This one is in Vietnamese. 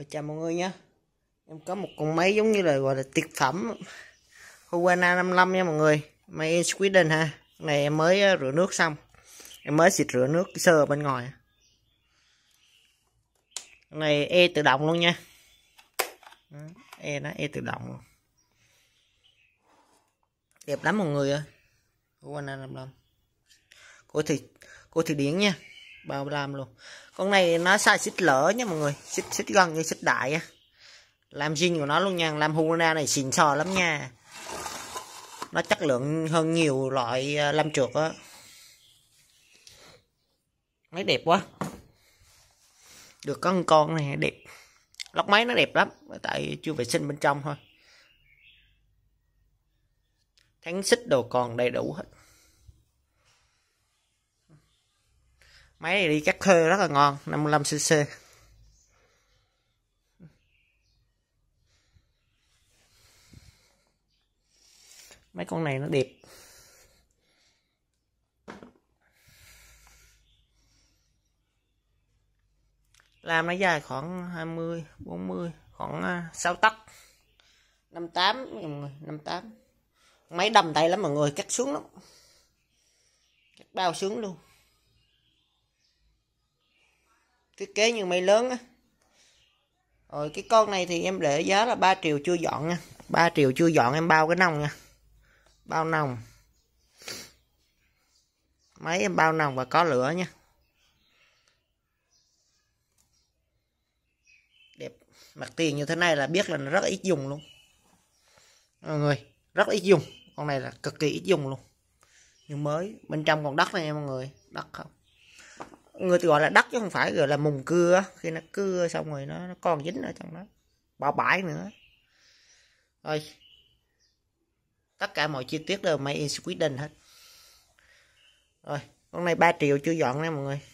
Rồi chào mọi người nhé Em có một con máy giống như là gọi là tuyệt phẩm Huana 55 nha mọi người Máy in ha này em mới ờ, rửa nước xong Em mới xịt rửa nước sơ ở bên ngoài này e tự động luôn nha E nó e tự động luôn Đẹp lắm mọi người ơi Huana 55 Cô thì cô thì điển nha 35 luôn con này nó sai xích lỡ nha mọi người xích xích gần như xích đại á làm zin của nó luôn nha làm huna này xịn sò lắm nha nó chất lượng hơn nhiều loại ờ, làm trượt á máy đẹp quá được có con này đẹp lóc máy nó đẹp lắm tại chưa vệ sinh bên trong thôi thắng xích đồ còn đầy đủ hết máy này đi cắt khơ rất là ngon 55cc mấy con này nó đẹp làm nó dài khoảng 20 40 khoảng 6 à, tấc 58 58 máy đầm tay lắm mọi người cắt xuống lắm cắt bao xuống luôn thiết kế như máy lớn á rồi cái con này thì em để giá là 3 triệu chưa dọn nha 3 triệu chưa dọn em bao cái nòng nha bao nòng máy em bao nòng và có lửa nha đẹp mặt tiền như thế này là biết là nó rất ít dùng luôn mọi người rất ít dùng con này là cực kỳ ít dùng luôn nhưng mới bên trong còn đất này nha mọi người đất không người ta gọi là đất chứ không phải gọi là mùng cưa khi nó cưa xong rồi nó, nó còn dính ở trong đó bỏ bãi nữa rồi tất cả mọi chi tiết đều may in định hết rồi con này 3 triệu chưa dọn nha mọi người